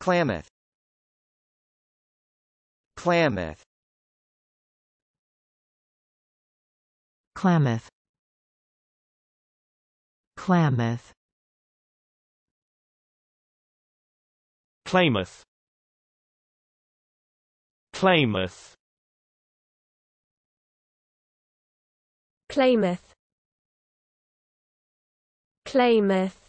Klamath Klamath Klamath Klamath Klamath Klamath Klamath Klamath